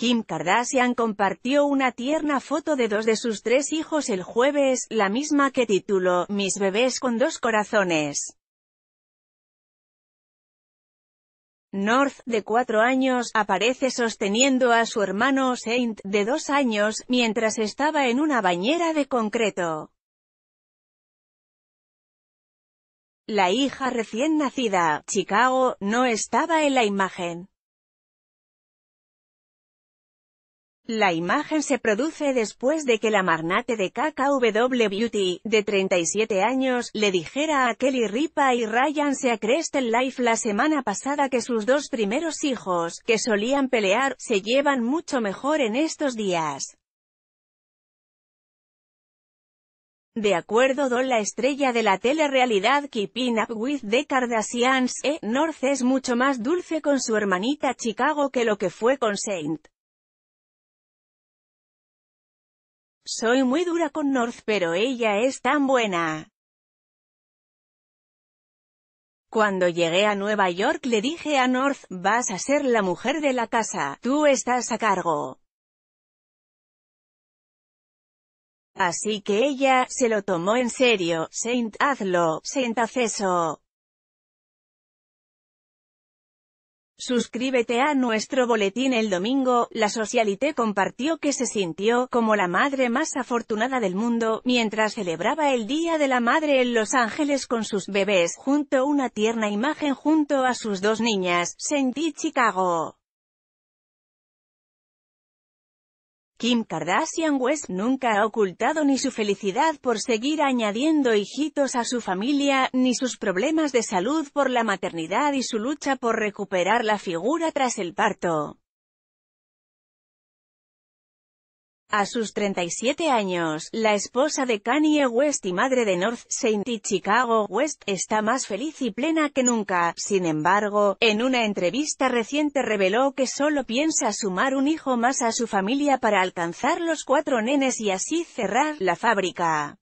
Kim Kardashian compartió una tierna foto de dos de sus tres hijos el jueves, la misma que tituló Mis bebés con dos corazones. North, de cuatro años, aparece sosteniendo a su hermano Saint, de dos años, mientras estaba en una bañera de concreto. La hija recién nacida, Chicago, no estaba en la imagen. La imagen se produce después de que la magnate de KKW Beauty, de 37 años, le dijera a Kelly Ripa y Ryan se en live Life la semana pasada que sus dos primeros hijos, que solían pelear, se llevan mucho mejor en estos días. De acuerdo con la estrella de la telerrealidad Keeping Up With The Kardashians, E. North es mucho más dulce con su hermanita Chicago que lo que fue con Saint. Soy muy dura con North pero ella es tan buena. Cuando llegué a Nueva York le dije a North, vas a ser la mujer de la casa, tú estás a cargo. Así que ella, se lo tomó en serio, Saint hazlo, Saint haz eso. Suscríbete a nuestro boletín el domingo, la Socialité compartió que se sintió como la madre más afortunada del mundo, mientras celebraba el Día de la Madre en Los Ángeles con sus bebés, junto a una tierna imagen junto a sus dos niñas, Sentí Chicago. Kim Kardashian West nunca ha ocultado ni su felicidad por seguir añadiendo hijitos a su familia, ni sus problemas de salud por la maternidad y su lucha por recuperar la figura tras el parto. A sus 37 años, la esposa de Kanye West y madre de North Saint Chicago West está más feliz y plena que nunca. Sin embargo, en una entrevista reciente reveló que solo piensa sumar un hijo más a su familia para alcanzar los cuatro nenes y así cerrar la fábrica.